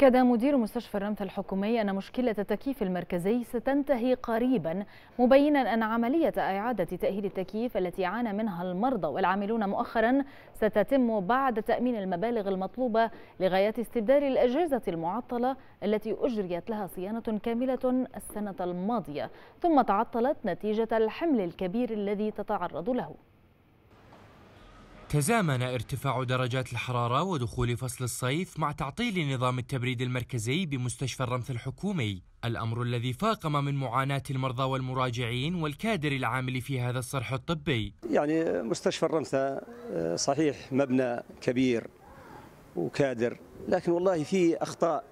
أكد مدير مستشفى الرمث الحكومي أن مشكلة التكييف المركزي ستنتهي قريبا مبينا أن عملية إعادة تأهيل التكييف التي عانى منها المرضى والعاملون مؤخرا ستتم بعد تأمين المبالغ المطلوبة لغاية استبدال الأجهزة المعطلة التي أجريت لها صيانة كاملة السنة الماضية ثم تعطلت نتيجة الحمل الكبير الذي تتعرض له تزامن ارتفاع درجات الحرارة ودخول فصل الصيف مع تعطيل نظام التبريد المركزي بمستشفى الرمث الحكومي الأمر الذي فاقم من معاناة المرضى والمراجعين والكادر العامل في هذا الصرح الطبي يعني مستشفى الرمثة آه، صحيح مبنى كبير وكادر لكن والله في أخطاء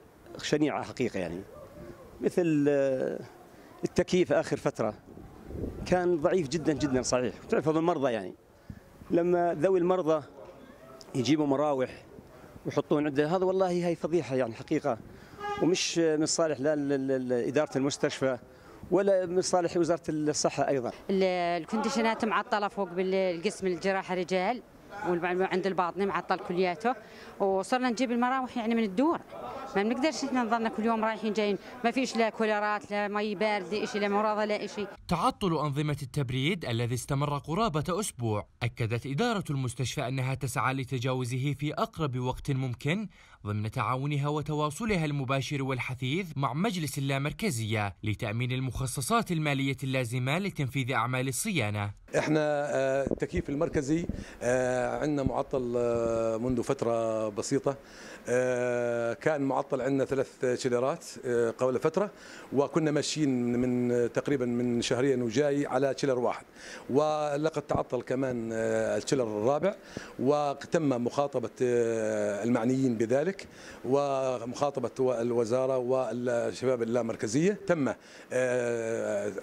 شنيعة حقيقة يعني مثل آه، التكييف آخر فترة كان ضعيف جدا جدا صحيح تعرف المرضى يعني لما ذوي المرضى يجيبوا مراوح ويحطون عندنا هذا والله هي فضيحه يعني حقيقه ومش من صالح لا اداره المستشفى ولا من صالح وزاره الصحه ايضا. الكونديشنات معطله فوق بالقسم الجراحه رجال وعند الباطنه معطل كلياته وصرنا نجيب المراوح يعني من الدور ما بنقدرش نظلنا كل يوم رايحين جايين ما فيش لا كولرات لا مي بارد لا شيء لا مرضى لا شيء تعطل أنظمة التبريد الذي استمر قرابة أسبوع أكدت إدارة المستشفى أنها تسعى لتجاوزه في أقرب وقت ممكن ضمن تعاونها وتواصلها المباشر والحثيث مع مجلس اللامركزية لتأمين المخصصات المالية اللازمة لتنفيذ أعمال الصيانة احنا آه، التكييف المركزي آه، عندنا معطل آه، منذ فترة بسيطة كان معطل معطل عندنا ثلاث شلرات آه، قبل فتره وكنا ماشيين من تقريبا من شهرين وجاي على شلر واحد ولقد تعطل كمان آه، الشلر الرابع وتم مخاطبه آه، المعنيين بذلك ومخاطبه الوزاره والشباب اللامركزيه تم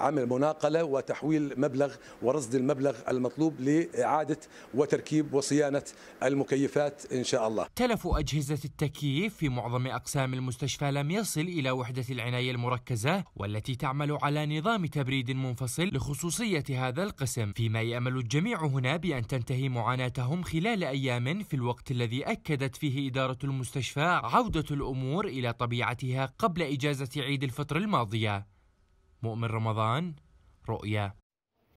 عمل مناقله وتحويل مبلغ ورصد المبلغ المطلوب لاعاده وتركيب وصيانه المكيفات ان شاء الله تلف اجهزه التكييف في معظم أقسام المستشفى لم يصل إلى وحدة العناية المركزة والتي تعمل على نظام تبريد منفصل لخصوصية هذا القسم فيما يأمل الجميع هنا بأن تنتهي معاناتهم خلال أيام في الوقت الذي أكدت فيه إدارة المستشفى عودة الأمور إلى طبيعتها قبل إجازة عيد الفطر الماضية مؤمن رمضان رؤيا